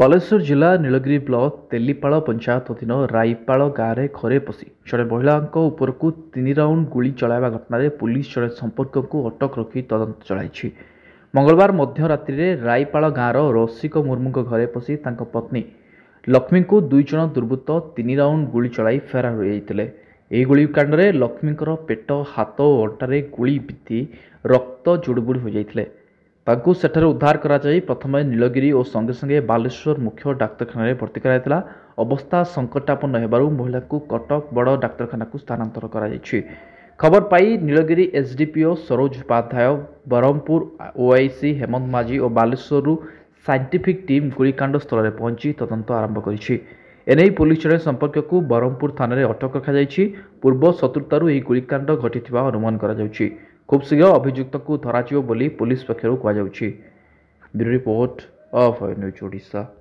ବାଲେଶ୍ୱର ଜିଲ୍ଲା ନୀଳଗିରି ବ୍ଲକ ତେଲିପାଳ ପଞ୍ଚାୟତ ଅଧୀନ ରାଇପାଳ ଗାଁରେ ଘରେ ପଶି ଜଣେ ମହିଳାଙ୍କ ଉପରକୁ ତିନି ରାଉଣ୍ଡ ଗୁଳି ଚଳାଇବା ଘଟଣାରେ ପୁଲିସ ଜଣେ ସମ୍ପର୍କକୁ ଅଟକ ରଖି ତଦନ୍ତ ଚଳାଇଛି ମଙ୍ଗଳବାର ମଧ୍ୟରାତ୍ରିରେ ରାଇପାଳ ଗାଁର ରସିକ ମୁର୍ମୁଙ୍କ ଘରେ ପଶି ତାଙ୍କ ପତ୍ନୀ ଲକ୍ଷ୍ମୀଙ୍କୁ ଦୁଇ ଜଣ ଦୁର୍ବୃତ୍ତ ତିନି ରାଉଣ୍ଡ ଗୁଳି ଚଳାଇ ଫେରାର ହୋଇଯାଇଥିଲେ ଏହି ଗୁଳିକାଣ୍ଡରେ ଲକ୍ଷ୍ମୀଙ୍କର ପେଟ ହାତ ଓ ଅଣ୍ଟାରେ ଗୁଳି ବିତି ରକ୍ତ ଜୁଡ଼ୁବୁଡ଼ୁ ହୋଇଯାଇଥିଲେ ତାଙ୍କୁ ସେଠାରେ ଉଦ୍ଧାର କରାଯାଇ ପ୍ରଥମେ ନୀଳଗିରି ଓ ସଙ୍ଗେ ସଙ୍ଗେ ବାଲେଶ୍ୱର ମୁଖ୍ୟ ଡାକ୍ତରଖାନାରେ ଭର୍ତ୍ତି କରାଯାଇଥିଲା ଅବସ୍ଥା ସଙ୍କଟାପନ୍ନ ହେବାରୁ ମହିଳାଙ୍କୁ କଟକ ବଡ଼ ଡାକ୍ତରଖାନାକୁ ସ୍ଥାନାନ୍ତର କରାଯାଇଛି ଖବର ପାଇ ନୀଳଗିରି ଏସ୍ଡିପିଓ ସରୋଜ ଉପାଧ୍ୟାୟ ବରହମପୁର ଓଆଇସି ହେମନ୍ତ ମାଝି ଓ ବାଲେଶ୍ୱରରୁ ସାଇଣ୍ଟିଫିକ୍ ଟିମ୍ ଗୁଳିକାଣ୍ଡ ସ୍ଥଳରେ ପହଞ୍ଚି ତଦନ୍ତ ଆରମ୍ଭ କରିଛି ଏନେଇ ପୁଲିସ ଜଣେ ସମ୍ପର୍କକୁ ବରହମପୁର ଥାନାରେ ଅଟକ ରଖାଯାଇଛି ପୂର୍ବ ଶତ୍ରୁତାରୁ ଏହି ଗୁଳିକାଣ୍ଡ ଘଟିଥିବା ଅନୁମାନ କରାଯାଉଛି खूब शीघ्र अभियुक्त को धराज पुलिस पक्षर पक्ष रिपोर्ट अफ न्यूज ओडा